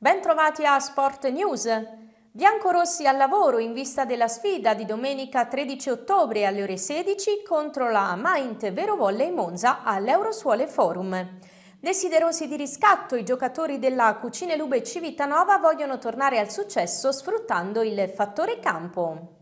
Bentrovati a Sport News. Biancorossi al lavoro in vista della sfida di domenica 13 ottobre alle ore 16 contro la Maint Vero Volle e Monza all'Eurosuole Forum. Desiderosi di riscatto, i giocatori della Cucine Lube Civitanova vogliono tornare al successo sfruttando il fattore campo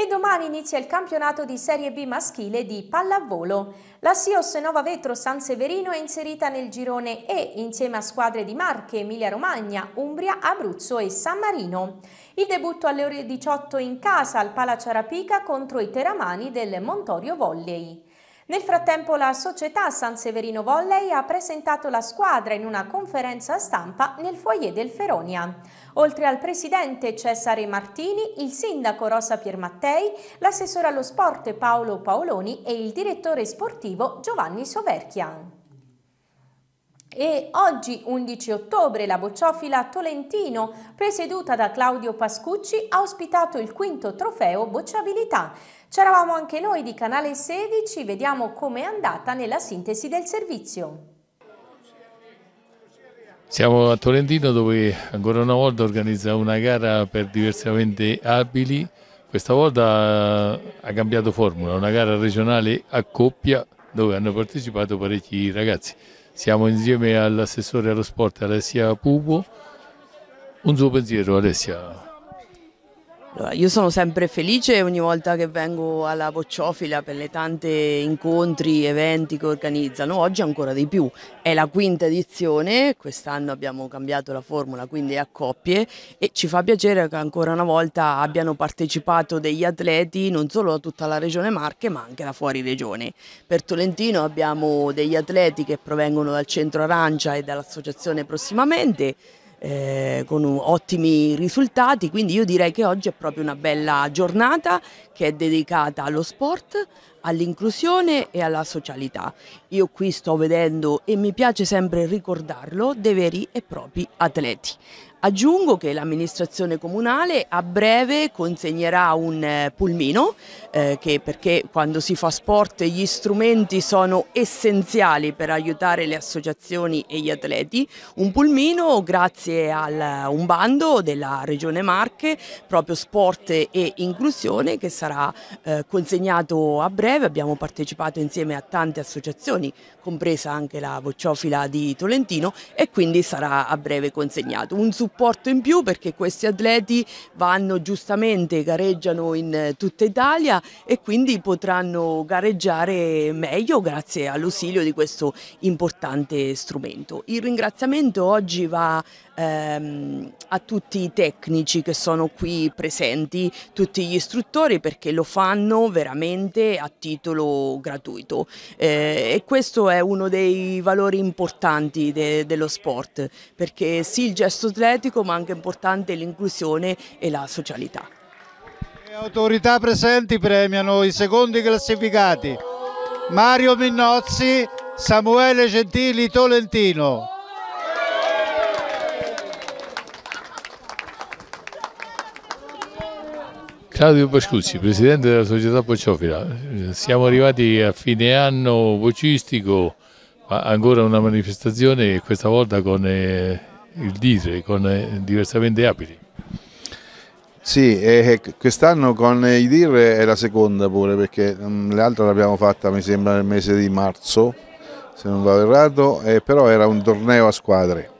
e domani inizia il campionato di Serie B maschile di pallavolo. La Sios Nova Vetro San Severino è inserita nel girone E insieme a squadre di Marche, Emilia Romagna, Umbria, Abruzzo e San Marino. Il debutto alle ore 18 in casa al Palaciarapica contro i teramani del Montorio Volley. Nel frattempo la società San Severino Volley ha presentato la squadra in una conferenza stampa nel foyer del Feronia. Oltre al presidente Cesare Martini, il sindaco Rosa Piermattei, l'assessore allo sport Paolo Paoloni e il direttore sportivo Giovanni Soverchian. E oggi 11 ottobre la bocciofila Tolentino, presieduta da Claudio Pascucci, ha ospitato il quinto trofeo Bocciabilità. C'eravamo anche noi di Canale 16, vediamo com'è andata nella sintesi del servizio. Siamo a Tolentino dove ancora una volta organizza una gara per diversamente abili. Questa volta eh, ha cambiato formula, una gara regionale a coppia dove hanno partecipato parecchi ragazzi. Siamo insieme all'assessore allo sport Alessia Pupo. Un suo pensiero Alessia. Allora, io sono sempre felice ogni volta che vengo alla Bocciofila per le tante incontri, eventi che organizzano, oggi ancora di più. È la quinta edizione, quest'anno abbiamo cambiato la formula, quindi a coppie e ci fa piacere che ancora una volta abbiano partecipato degli atleti non solo da tutta la regione Marche ma anche da fuori regione. Per Tolentino abbiamo degli atleti che provengono dal centro Arancia e dall'associazione prossimamente eh, con ottimi risultati, quindi io direi che oggi è proprio una bella giornata che è dedicata allo sport, all'inclusione e alla socialità. Io qui sto vedendo e mi piace sempre ricordarlo, dei veri e propri atleti. Aggiungo che l'amministrazione comunale a breve consegnerà un eh, pulmino eh, che perché quando si fa sport gli strumenti sono essenziali per aiutare le associazioni e gli atleti, un pulmino grazie a eh, un bando della Regione Marche, proprio sport e inclusione che sarà eh, consegnato a breve, abbiamo partecipato insieme a tante associazioni, compresa anche la vocciofila di Tolentino e quindi sarà a breve consegnato. Un supporto in più perché questi atleti vanno giustamente, gareggiano in eh, tutta Italia e quindi potranno gareggiare meglio grazie all'ausilio di questo importante strumento. Il ringraziamento oggi va ehm, a tutti i tecnici che sono qui presenti, tutti gli istruttori perché lo fanno veramente a titolo gratuito eh, e questo è uno dei valori importanti de dello sport perché sì il gesto atleta energetico ma anche importante l'inclusione e la socialità. Le autorità presenti premiano i secondi classificati Mario Minnozzi, Samuele Gentili Tolentino. Claudio Pascuzzi, presidente della società Bocciofila. Siamo arrivati a fine anno boccistico, ancora una manifestazione questa volta con eh, il diesel con eh, diversamente abili. Sì, eh, quest'anno con i DIR è la seconda pure perché mm, l'altra l'abbiamo fatta mi sembra nel mese di marzo se non vado errato, eh, però era un torneo a squadre,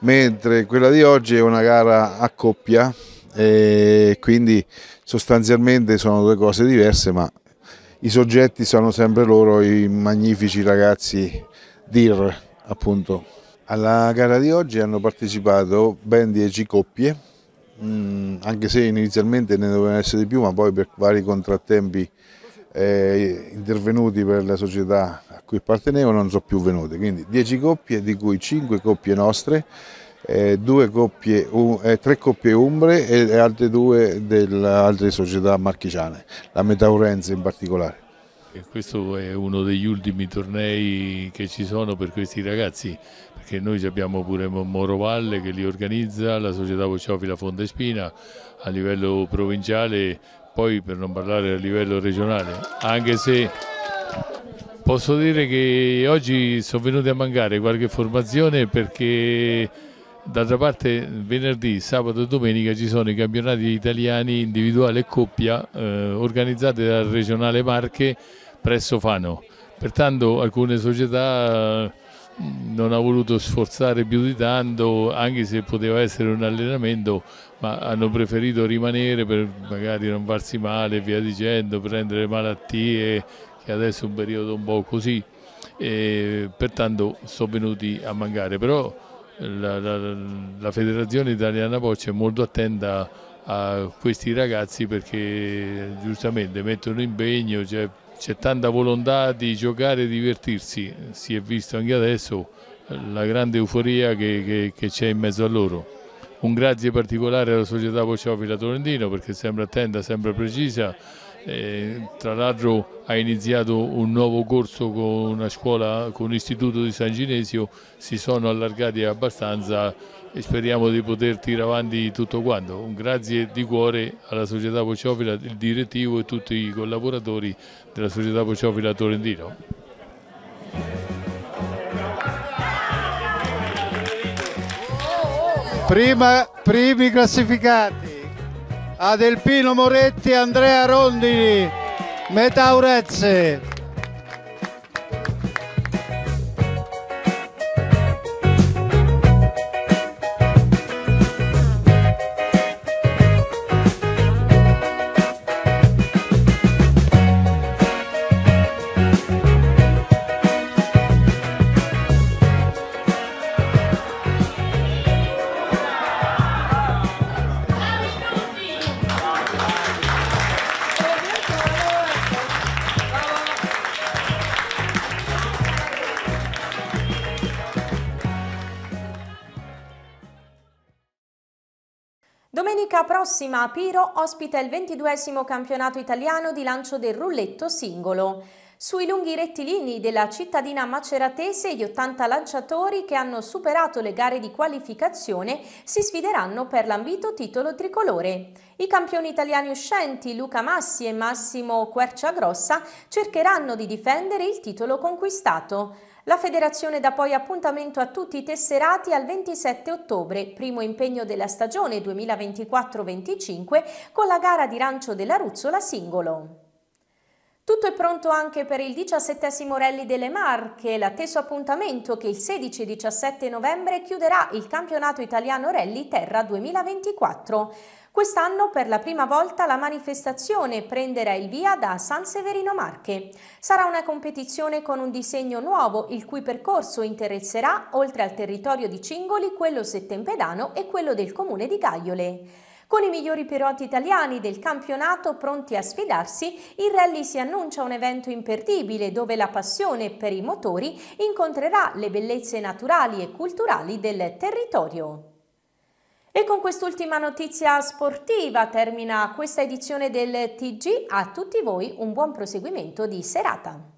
mentre quella di oggi è una gara a coppia eh, quindi sostanzialmente sono due cose diverse ma i soggetti sono sempre loro i magnifici ragazzi DIR appunto. Alla gara di oggi hanno partecipato ben 10 coppie, mm, anche se inizialmente ne dovevano essere di più, ma poi per vari contrattempi eh, intervenuti per la società a cui appartenevo non sono più venute. Quindi 10 coppie, di cui 5 coppie nostre, eh, coppie, um, eh, tre coppie umbre e altre due delle altre società marchigiane, la Metaurense in particolare questo è uno degli ultimi tornei che ci sono per questi ragazzi, perché noi abbiamo pure Moro Valle che li organizza, la società Vociofila Fonte Spina a livello provinciale, poi per non parlare a livello regionale, anche se posso dire che oggi sono venuti a mancare qualche formazione perché D'altra parte venerdì, sabato e domenica ci sono i campionati italiani individuale e coppia eh, organizzati dal regionale Marche presso Fano. Pertanto alcune società eh, non ha voluto sforzare più di tanto, anche se poteva essere un allenamento, ma hanno preferito rimanere per magari non farsi male e via dicendo, prendere malattie, che adesso è un periodo un po' così, e pertanto sono venuti a mancare. Però la, la, la Federazione Italiana Boccia è molto attenta a questi ragazzi perché giustamente mettono impegno, cioè c'è tanta volontà di giocare e divertirsi, si è visto anche adesso la grande euforia che c'è in mezzo a loro. Un grazie particolare alla società Bocciofila Torrentino perché sembra attenta, sembra precisa, tra l'altro ha iniziato un nuovo corso con una scuola, con l'istituto di San Ginesio, si sono allargati abbastanza e speriamo di poter tirare avanti tutto quanto. Un grazie di cuore alla società Pociofila, il direttivo e tutti i collaboratori della società Pociofila Torrentino. Prima, primi classificati. Adelpino Moretti, Andrea Rondini, Meta Urezze. domenica prossima a Piro ospita il 22 campionato italiano di lancio del rulletto singolo. Sui lunghi rettilini della cittadina maceratese gli 80 lanciatori che hanno superato le gare di qualificazione si sfideranno per l'ambito titolo tricolore. I campioni italiani uscenti Luca Massi e Massimo Querciagrossa cercheranno di difendere il titolo conquistato. La federazione dà poi appuntamento a tutti i tesserati al 27 ottobre, primo impegno della stagione 2024-25 con la gara di Rancio della Ruzzola singolo. Tutto è pronto anche per il 17 Rally delle Marche, l'atteso appuntamento che il 16 17 novembre chiuderà il campionato italiano Rally Terra 2024. Quest'anno per la prima volta la manifestazione prenderà il via da San Severino Marche. Sarà una competizione con un disegno nuovo il cui percorso interesserà, oltre al territorio di Cingoli, quello settempedano e quello del comune di Gagliole. Con i migliori piloti italiani del campionato pronti a sfidarsi, il rally si annuncia un evento imperdibile dove la passione per i motori incontrerà le bellezze naturali e culturali del territorio. E con quest'ultima notizia sportiva termina questa edizione del TG. A tutti voi un buon proseguimento di serata.